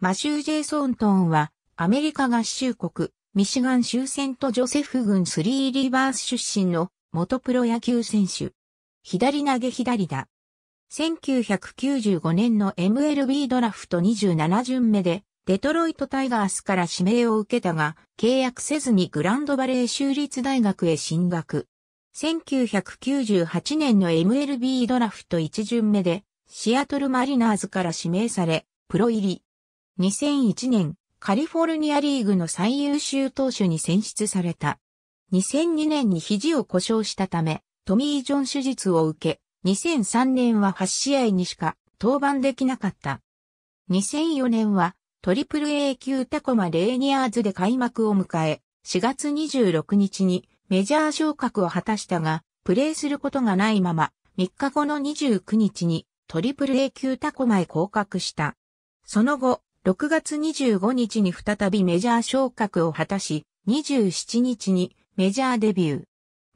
マシュー・ジェイソントンは、アメリカ合衆国、ミシガン州セントジョセフ軍スリーリバース出身の元プロ野球選手。左投げ左打。1995年の MLB ドラフト27巡目で、デトロイトタイガースから指名を受けたが、契約せずにグランドバレー州立大学へ進学。1998年の MLB ドラフト1巡目で、シアトルマリナーズから指名され、プロ入り。2001年、カリフォルニアリーグの最優秀投手に選出された。2002年に肘を故障したため、トミー・ジョン手術を受け、2003年は8試合にしか登板できなかった。2004年は、トリプル A 級タコマレーニアーズで開幕を迎え、4月26日にメジャー昇格を果たしたが、プレーすることがないまま、3日後の29日にトリプル A 級タコマへ降格した。その後、6月25日に再びメジャー昇格を果たし、27日にメジャーデビュー。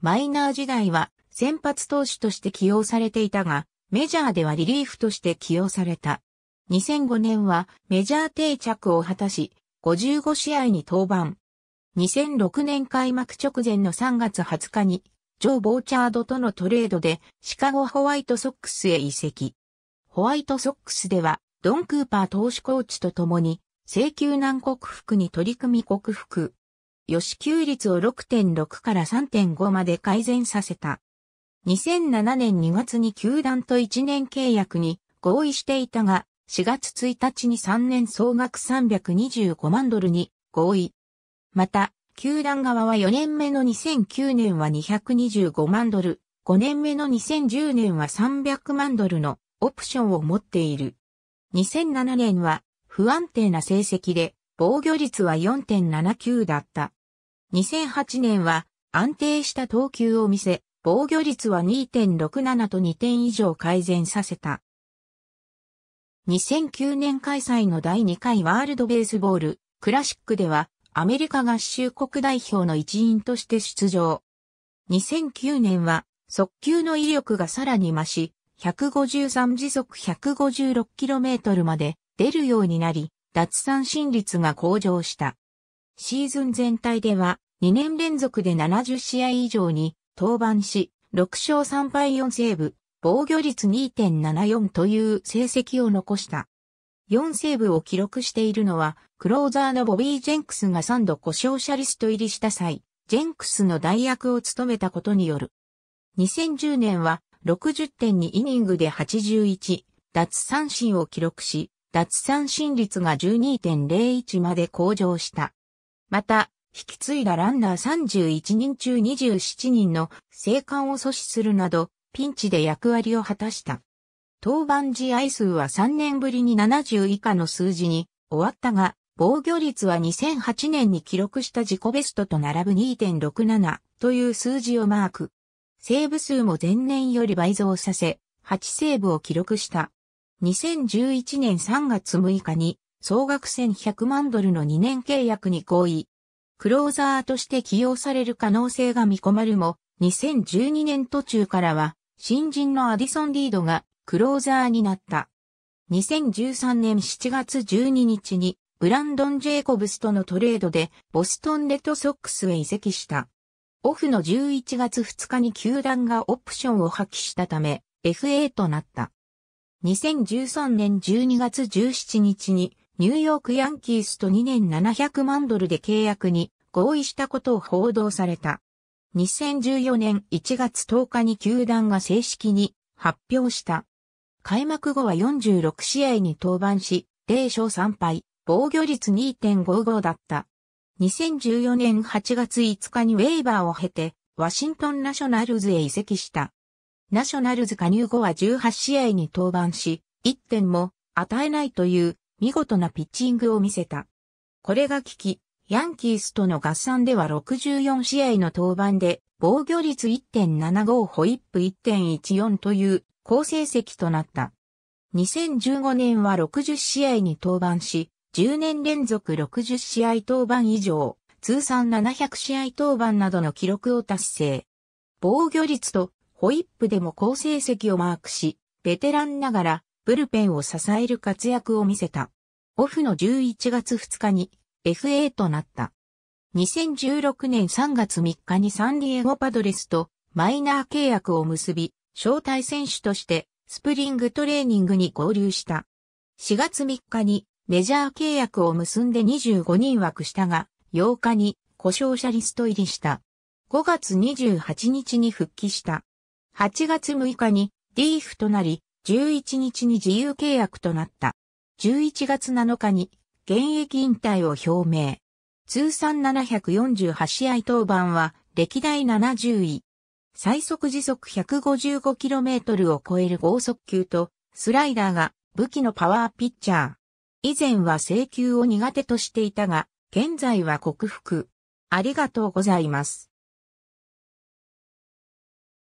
マイナー時代は先発投手として起用されていたが、メジャーではリリーフとして起用された。2005年はメジャー定着を果たし、55試合に登板。2006年開幕直前の3月20日に、ジョー・ボーチャードとのトレードでシカゴホワイトソックスへ移籍。ホワイトソックスではドン・クーパー投手コーチと共に、請求難克服に取り組み克服。吉給率を6.6から3.5まで改善させた。2007年2月に球団と1年契約に合意していたが、4月1日に3年総額325万ドルに合意。また、球団側は4年目の2009年は225万ドル、5年目の2010年は300万ドルのオプションを持っている。2007年は不安定な成績で防御率は4.79だった。2008年は安定した投球を見せ、防御率は2.67と2点以上改善させた。2009年開催の第2回ワールドベースボールクラシックではアメリカ合衆国代表の一員として出場。2009年は速球の威力がさらに増し、153時速 156km まで出るようになり、脱三振率が向上した。シーズン全体では2年連続で70試合以上に登板し、6勝3敗4セーブ、防御率2.74という成績を残した。4セーブを記録しているのは、クローザーのボビー・ジェンクスが3度故障者リスト入りした際、ジェンクスの代役を務めたことによる。2010年は60点にイニングで81、奪三振を記録し、奪三振率が12.01まで向上した。また、引き継いだランナー31人中27人の生還を阻止するなど、ピンチで役割を果たした。当番試合数は3年ぶりに70以下の数字に終わったが、防御率は2008年に記録した自己ベストと並ぶ2.67という数字をマーク。セーブ数も前年より倍増させ、8セーブを記録した。2011年3月6日に総額1100万ドルの2年契約に合意。クローザーとして起用される可能性が見込まるも、2012年途中からは新人のアディソン・リードがクローザーになった。2013年7月12日にブランドン・ジェイコブスとのトレードでボストン・レッドソックスへ移籍した。オフの11月2日に球団がオプションを破棄したため、FA となった。2013年12月17日にニューヨークヤンキースと2年700万ドルで契約に合意したことを報道された。2014年1月10日に球団が正式に発表した。開幕後は46試合に登板し、0勝3敗、防御率2.55だった。2014年8月5日にウェイバーを経て、ワシントンナショナルズへ移籍した。ナショナルズ加入後は18試合に登板し、1点も与えないという見事なピッチングを見せた。これが効き、ヤンキースとの合算では64試合の登板で防御率1.75ホイップ1.14という好成績となった。2015年は60試合に登板し、10年連続60試合登板以上、通算700試合登板などの記録を達成。防御率とホイップでも好成績をマークし、ベテランながらブルペンを支える活躍を見せた。オフの11月2日に FA となった。2016年3月3日にサンディエゴパドレスとマイナー契約を結び、招待選手としてスプリングトレーニングに合流した。4月3日にメジャー契約を結んで25人枠したが、8日に故障者リスト入りした。5月28日に復帰した。8月6日にリーフとなり、11日に自由契約となった。11月7日に現役引退を表明。通算748試合登板は歴代70位。最速時速 155km を超える豪速球とスライダーが武器のパワーピッチャー。以前は請求を苦手としていたが、現在は克服。ありがとうございます。